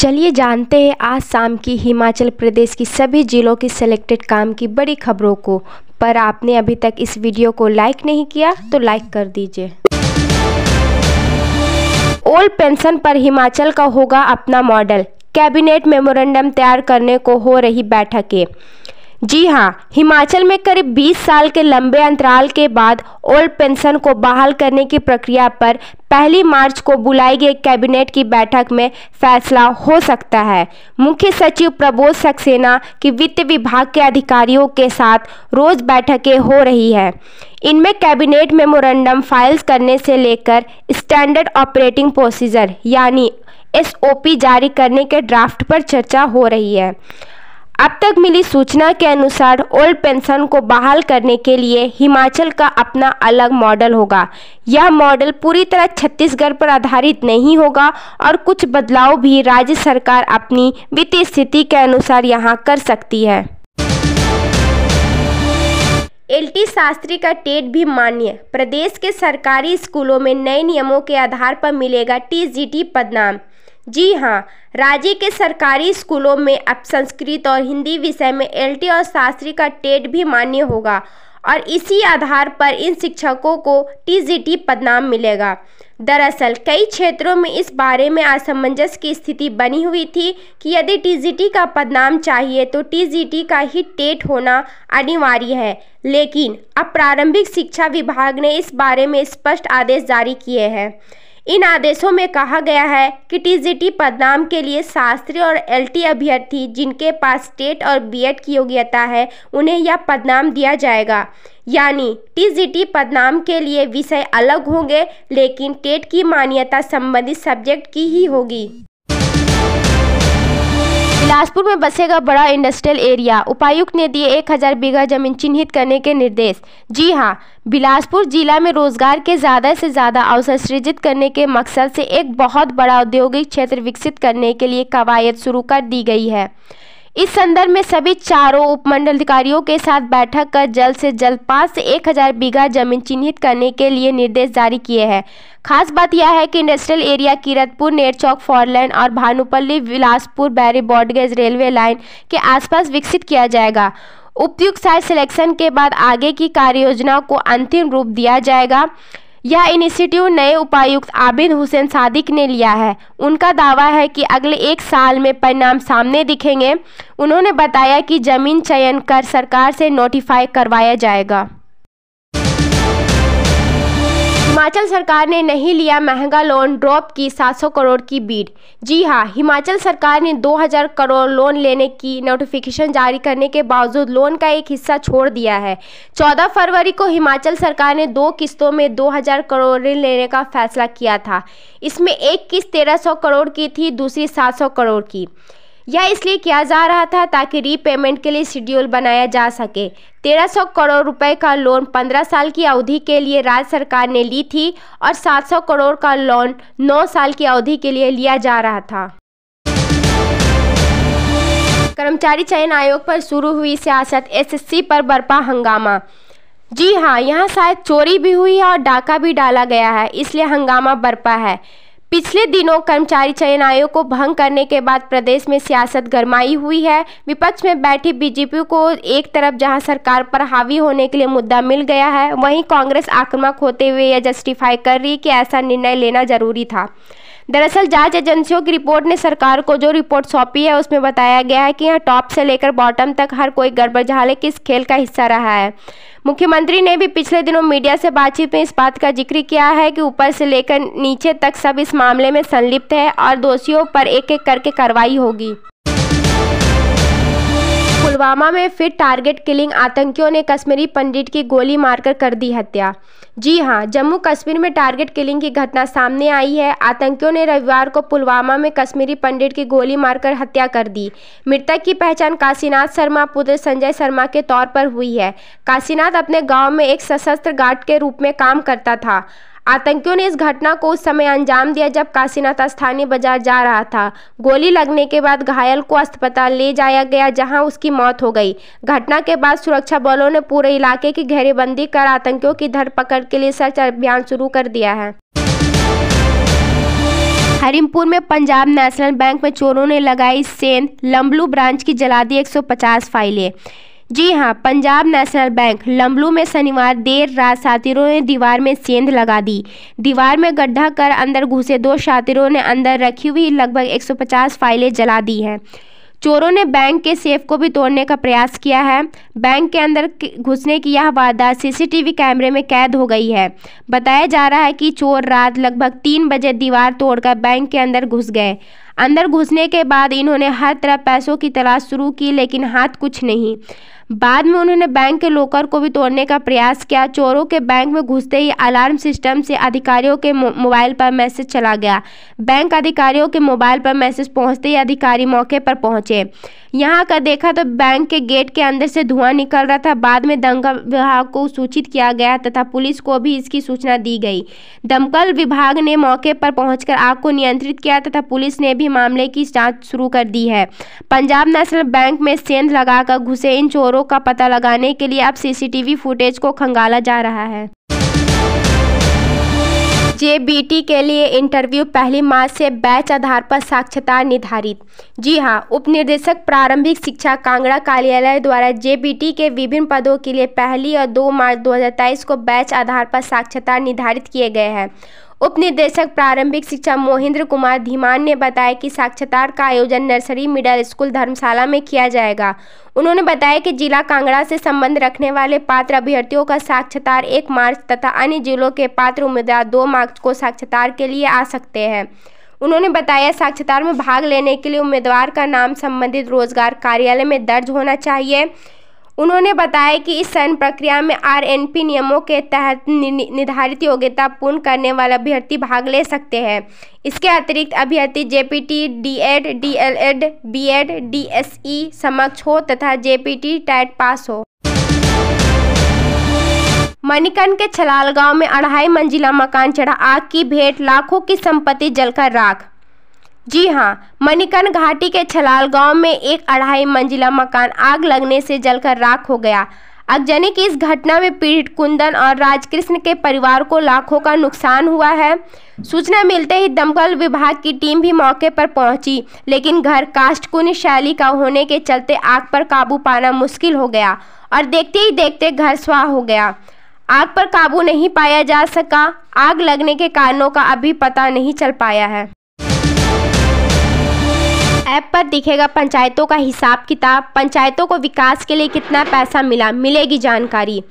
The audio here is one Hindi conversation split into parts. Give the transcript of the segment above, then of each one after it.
चलिए जानते हैं आज शाम की हिमाचल प्रदेश की सभी ज़िलों की सिलेक्टेड काम की बड़ी खबरों को पर आपने अभी तक इस वीडियो को लाइक नहीं किया तो लाइक कर दीजिए ओल्ड पेंशन पर हिमाचल का होगा अपना मॉडल कैबिनेट मेमोरेंडम तैयार करने को हो रही बैठकें जी हाँ हिमाचल में करीब 20 साल के लंबे अंतराल के बाद ओल्ड पेंशन को बहाल करने की प्रक्रिया पर पहली मार्च को बुलाई गई कैबिनेट की बैठक में फैसला हो सकता है मुख्य सचिव प्रबोध सक्सेना की वित्त विभाग के अधिकारियों के साथ रोज बैठकें हो रही है इनमें कैबिनेट मेमोरेंडम फाइल्स करने से लेकर स्टैंडर्ड ऑपरेटिंग प्रोसीजर यानी एस जारी करने के ड्राफ्ट पर चर्चा हो रही है अब तक मिली सूचना के अनुसार ओल्ड पेंशन को बहाल करने के लिए हिमाचल का अपना अलग मॉडल होगा यह मॉडल पूरी तरह छत्तीसगढ़ पर आधारित नहीं होगा और कुछ बदलाव भी राज्य सरकार अपनी वित्तीय स्थिति के अनुसार यहां कर सकती है एलटी शास्त्री का टेट भी मान्य प्रदेश के सरकारी स्कूलों में नए नियमों के आधार पर मिलेगा टीजीटी पदनाम जी हाँ राज्य के सरकारी स्कूलों में अब संस्कृत और हिंदी विषय में एल और शास्त्री का टेट भी मान्य होगा और इसी आधार पर इन शिक्षकों को टी पदनाम मिलेगा दरअसल कई क्षेत्रों में इस बारे में असमंजस की स्थिति बनी हुई थी कि यदि टी का पदनाम चाहिए तो टी का ही टेट होना अनिवार्य है लेकिन अब प्रारंभिक शिक्षा विभाग ने इस बारे में स्पष्ट आदेश जारी किए हैं इन आदेशों में कहा गया है कि टीजीटी नाम के लिए शास्त्री और एलटी अभ्यर्थी जिनके पास स्टेट और बीएड की योग्यता है उन्हें यह नाम दिया जाएगा यानी टीजीटी नाम के लिए विषय अलग होंगे लेकिन टेट की मान्यता संबंधित सब्जेक्ट की ही होगी बिलासपुर में बसेगा बड़ा इंडस्ट्रियल एरिया उपायुक्त ने दिए 1000 बीघा जमीन चिन्हित करने के निर्देश जी हां बिलासपुर जिला में रोजगार के ज़्यादा से ज़्यादा अवसर सृजित करने के मकसद से एक बहुत बड़ा औद्योगिक क्षेत्र विकसित करने के लिए कवायद शुरू कर दी गई है इस संदर्भ में सभी चारों उपमंडलाधिकारियों के साथ बैठक कर जल्द से जल्द पाँच से एक हज़ार बीघा जमीन चिन्हित करने के लिए निर्देश जारी किए हैं खास बात यह है कि industrial area Kiratpur Ner Chowk four lane और Bhanupalli Bilaspur Beri broad gauge railway line के आसपास विकसित किया जाएगा उपयुक्त साइट सिलेक्शन के बाद आगे की कार्य को अंतिम रूप दिया जाएगा यह इनिशिएटिव नए उपायुक्त आबिद हुसैन सादिक ने लिया है उनका दावा है कि अगले एक साल में परिणाम सामने दिखेंगे उन्होंने बताया कि जमीन चयन कर सरकार से नोटिफाई करवाया जाएगा हिमाचल सरकार ने नहीं लिया महंगा लोन ड्रॉप की 700 करोड़ की बीड जी हां हिमाचल सरकार ने 2000 करोड़ लोन लेने की नोटिफिकेशन जारी करने के बावजूद लोन का एक हिस्सा छोड़ दिया है 14 फरवरी को हिमाचल सरकार ने दो किस्तों में 2000 करोड़ ऋण लेने का फैसला किया था इसमें एक किस्त 1300 करोड़ की थी दूसरी सात करोड़ की यह इसलिए किया जा रहा था ताकि रीपेमेंट के लिए शेड्यूल बनाया जा सके 1300 करोड़ रुपए का लोन 15 साल की अवधि के लिए राज्य सरकार ने ली थी और 700 करोड़ का लोन 9 साल की अवधि के लिए लिया जा रहा था कर्मचारी चयन आयोग पर शुरू हुई सियासत एसएससी पर बरपा हंगामा जी हाँ यहाँ शायद चोरी भी हुई है और डाका भी डाला गया है इसलिए हंगामा बरपा है पिछले दिनों कर्मचारी चयन आयोग को भंग करने के बाद प्रदेश में सियासत गरमाई हुई है विपक्ष में बैठी बीजेपी को एक तरफ जहां सरकार पर हावी होने के लिए मुद्दा मिल गया है वहीं कांग्रेस आक्रामक होते हुए यह जस्टिफाई कर रही कि ऐसा निर्णय लेना जरूरी था दरअसल जांच एजेंसियों की रिपोर्ट ने सरकार को जो रिपोर्ट सौंपी है उसमें बताया गया है कि यहाँ टॉप से लेकर बॉटम तक हर कोई गड़बड़झाले किस खेल का हिस्सा रहा है मुख्यमंत्री ने भी पिछले दिनों मीडिया से बातचीत में इस बात का जिक्र किया है कि ऊपर से लेकर नीचे तक सब इस मामले में संलिप्त है और दोषियों पर एक एक करके कार्रवाई होगी पुलवामा में फिर टारगेट किलिंग आतंकियों ने कश्मीरी पंडित की गोली मारकर कर दी हत्या जी हां जम्मू कश्मीर में टारगेट किलिंग की घटना सामने आई है आतंकियों ने रविवार को पुलवामा में कश्मीरी पंडित की गोली मारकर हत्या कर दी मृतक की पहचान काशीनाथ शर्मा पुत्र संजय शर्मा के तौर पर हुई है काशीनाथ अपने गाँव में एक सशस्त्र गार्ड के रूप में काम करता था आतंकियों ने इस घटना को उस समय अंजाम दिया जब काशीनाथ स्थानीय बाजार जा रहा था गोली लगने के बाद घायल को अस्पताल ले जाया गया जहां उसकी मौत हो गई घटना के बाद सुरक्षा बलों ने पूरे इलाके की घेरेबंदी कर आतंकियों की धरपकड़ के लिए सर्च अभियान शुरू कर दिया है हरिमपुर में पंजाब नेशनल बैंक में चोरों ने लगाई सेंध लम्बलू ब्रांच की जला दी एक फाइलें जी हां पंजाब नेशनल बैंक लम्बलू में शनिवार देर रात शातिरों ने दीवार में सेंध लगा दी दीवार में गड्ढा कर अंदर घुसे दो शातिरों ने अंदर रखी हुई लगभग 150 फाइलें जला दी हैं चोरों ने बैंक के सेफ को भी तोड़ने का प्रयास किया है बैंक के अंदर घुसने की यह वारदात सीसीटीवी कैमरे में कैद हो गई है बताया जा रहा है कि चोर रात लगभग तीन बजे दीवार तोड़कर बैंक के अंदर घुस गए अंदर घुसने के बाद इन्होंने हर तरह पैसों की तलाश शुरू की लेकिन हाथ कुछ नहीं बाद में उन्होंने बैंक के लॉकर को भी तोड़ने का प्रयास किया चोरों के बैंक में घुसते ही अलार्म सिस्टम से अधिकारियों के मोबाइल पर मैसेज चला गया बैंक अधिकारियों के मोबाइल पर मैसेज पहुंचते ही अधिकारी मौके पर पहुंचे यहां का देखा तो बैंक के गेट के अंदर से धुआं निकल रहा था बाद में दमकल विभाग को सूचित किया गया तथा पुलिस को भी इसकी सूचना दी गई दमकल विभाग ने मौके पर पहुंचकर आग को नियंत्रित किया तथा पुलिस ने भी भी मामले की जांच शुरू कर दी है पंजाब नेशनल बैंक में सेंध लगाकर घुसे इन चोरों का पता लगाने के लिए अब सीसीटीवी फुटेज को खंगाला जा रहा है जेबीटी के लिए इंटरव्यू पहली मार्च से बैच आधार पर साक्षरता निर्धारित जी हां उप प्रारंभिक शिक्षा कांगड़ा कार्यालय द्वारा जेबीटी के विभिन्न पदों के लिए पहली और दो मार्च 2023 को बैच आधार पर साक्षरता निर्धारित किए गए हैं उप निदेशक प्रारंभिक शिक्षा मोहिंद्र कुमार धीमान ने बताया कि साक्षरता का आयोजन नर्सरी मिडल स्कूल धर्मशाला में किया जाएगा उन्होंने बताया कि जिला कांगड़ा से संबंध रखने वाले पात्र अभ्यर्थियों का साक्षरता एक मार्च तथा अन्य जिलों के पात्र उम्मीदवार दो मार्च को साक्षरता के लिए आ सकते हैं उन्होंने बताया साक्षरता में भाग लेने के लिए उम्मीदवार का नाम संबंधित रोजगार कार्यालय में दर्ज होना चाहिए उन्होंने बताया कि इस चयन प्रक्रिया में आरएनपी नियमों के तहत निर्धारित योग्यता पूर्ण करने वाले अभ्यर्थी भाग ले सकते हैं इसके अतिरिक्त अभ्यर्थी JBT DEd DElEd BEd DSE समक्ष हो तथा जेपीटी टैट e पास हो मणिकर्ण के छलाल गांव में अढ़ाई मंजिला मकान चढ़ा आग की भेंट लाखों की संपत्ति जलकर राख जी हाँ मणिकर्ण घाटी के छलाल गांव में एक अढ़ाई मंजिला मकान आग लगने से जलकर राख हो गया अगजनी की इस घटना में पीड़ित कुंदन और राजकृष्ण के परिवार को लाखों का नुकसान हुआ है सूचना मिलते ही दमकल विभाग की टीम भी मौके पर पहुंची लेकिन घर काष्टकुन शैली का होने के चलते आग पर काबू पाना मुश्किल हो गया और देखते ही देखते घर स्वाह हो गया आग पर काबू नहीं पाया जा सका आग लगने के कारणों का अभी पता नहीं चल पाया है ऐप पर दिखेगा पंचायतों का हिसाब किताब पंचायतों को विकास के लिए कितना पैसा मिला मिलेगी जानकारी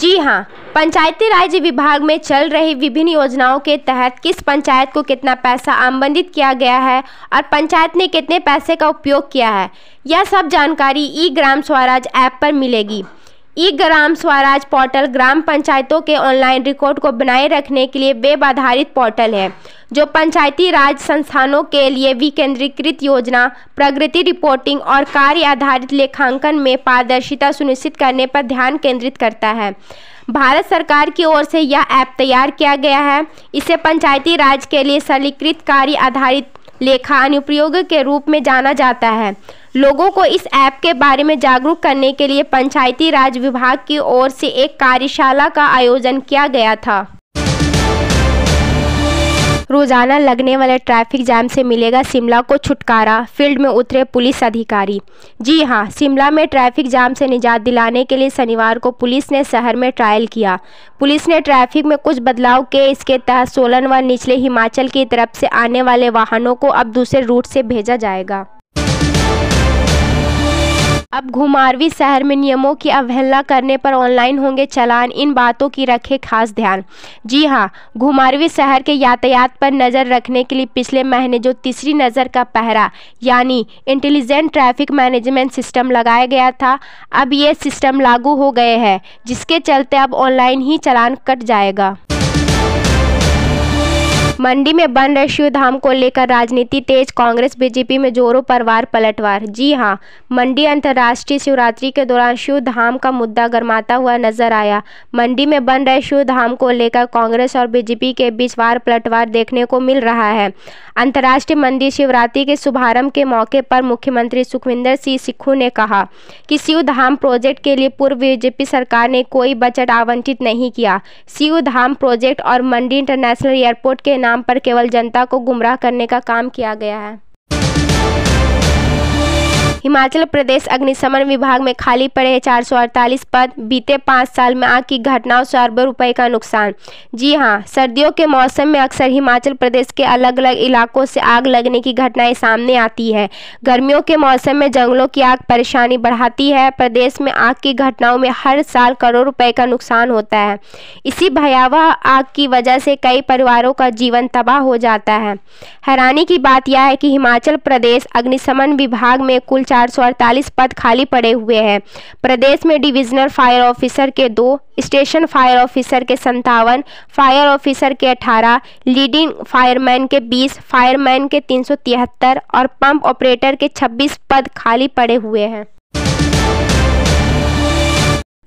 जी हाँ पंचायती राज विभाग में चल रही विभिन्न योजनाओं के तहत किस पंचायत को कितना पैसा आमबंदित किया गया है और पंचायत ने कितने पैसे का उपयोग किया है यह सब जानकारी ई ग्राम स्वराज ऐप पर मिलेगी ई ग्राम स्वराज पोर्टल ग्राम पंचायतों के ऑनलाइन रिकॉर्ड को बनाए रखने के लिए वेब आधारित पोर्टल है जो पंचायती राज संस्थानों के लिए विकेंद्रीकृत योजना प्रगति रिपोर्टिंग और कार्य आधारित लेखांकन में पारदर्शिता सुनिश्चित करने पर ध्यान केंद्रित करता है भारत सरकार की ओर से यह ऐप तैयार किया गया है इसे पंचायती राज के लिए सरलीकृत कार्य आधारित लेखा अनुप्रयोग के रूप में जाना जाता है लोगों को इस ऐप के बारे में जागरूक करने के लिए पंचायती राज विभाग की ओर से एक कार्यशाला का आयोजन किया गया था रोजाना लगने वाले ट्रैफिक जाम से मिलेगा शिमला को छुटकारा फील्ड में उतरे पुलिस अधिकारी जी हां शिमला में ट्रैफिक जाम से निजात दिलाने के लिए शनिवार को पुलिस ने शहर में ट्रायल किया पुलिस ने ट्रैफिक में कुछ बदलाव किए इसके तहत सोलन व निचले हिमाचल की तरफ से आने वाले वाहनों को अब दूसरे रूट से भेजा जाएगा अब घुमारवी शहर में नियमों की अवहेलना करने पर ऑनलाइन होंगे चलान इन बातों की रखें खास ध्यान जी हाँ घुमारवी शहर के यातायात पर नज़र रखने के लिए पिछले महीने जो तीसरी नज़र का पहरा यानी इंटेलिजेंट ट्रैफिक मैनेजमेंट सिस्टम लगाया गया था अब ये सिस्टम लागू हो गए हैं जिसके चलते अब ऑनलाइन ही चलान कट जाएगा मंडी में बन रहे शिव धाम को लेकर राजनीति तेज कांग्रेस बीजेपी में जोरों पर वार पलटवार जी हां मंडी अंतर्राष्ट्रीय शिवरात्रि के दौरान शिव धाम का मुद्दा गरमाता हुआ नजर आया मंडी में बन रहे शिव धाम को लेकर कांग्रेस और बीजेपी के बीच वार पलटवार देखने को मिल रहा है अंतर्राष्ट्रीय मंडी शिवरात्रि के शुभारंभ के मौके पर मुख्यमंत्री सुखविंदर सिंह सिक्खू ने कहा कि शिव धाम प्रोजेक्ट के लिए पूर्व बीजेपी सरकार ने कोई बजट आवंटित नहीं किया शिव धाम प्रोजेक्ट और मंडी इंटरनेशनल एयरपोर्ट के नाम नाम पर केवल जनता को गुमराह करने का काम किया गया है हिमाचल प्रदेश अग्निशमन विभाग में खाली पड़े चार पद बीते पाँच साल में आग की घटनाओं से अरबों रुपए का नुकसान जी हाँ सर्दियों के मौसम में अक्सर हिमाचल प्रदेश के अलग अलग इलाकों से आग लगने की घटनाएं सामने आती है गर्मियों के मौसम में जंगलों की आग परेशानी बढ़ाती है प्रदेश में आग की घटनाओं में हर साल करोड़ रुपए का नुकसान होता है इसी भयावह आग की वजह से कई परिवारों का जीवन तबाह हो जाता है हैरानी की बात यह है कि हिमाचल प्रदेश अग्निशमन विभाग में कुल चार पद खाली पड़े हुए हैं प्रदेश में डिविजनल फायर ऑफिसर के दो स्टेशन फायर ऑफिसर के संतावन फायर ऑफिसर के 18, लीडिंग फायरमैन के 20, फायरमैन के तीन और पंप ऑपरेटर के 26 पद खाली पड़े हुए हैं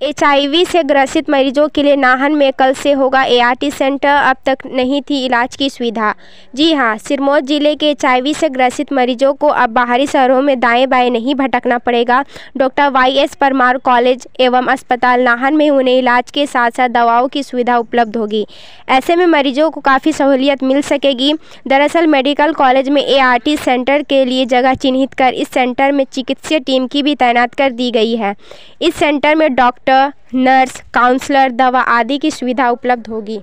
एचआईवी से ग्रसित मरीजों के लिए नाहन में कल से होगा एआरटी सेंटर अब तक नहीं थी इलाज की सुविधा जी हां सिरमौर जिले के एचआईवी से ग्रसित मरीजों को अब बाहरी शहरों में दाएं बाएं नहीं भटकना पड़ेगा doctor Y S Parmar college एवं अस्पताल नाहन में उन्हें इलाज के साथ साथ दवाओं की सुविधा उपलब्ध होगी ऐसे में मरीजों को काफ़ी सहूलियत मिल सकेगी दरअसल मेडिकल कॉलेज में ए सेंटर के लिए जगह चिन्हित कर इस सेंटर में चिकित्सीय टीम की भी तैनात कर दी गई है इस सेंटर में डॉक्टर डॉक्टर नर्स काउंसलर दवा आदि की सुविधा उपलब्ध होगी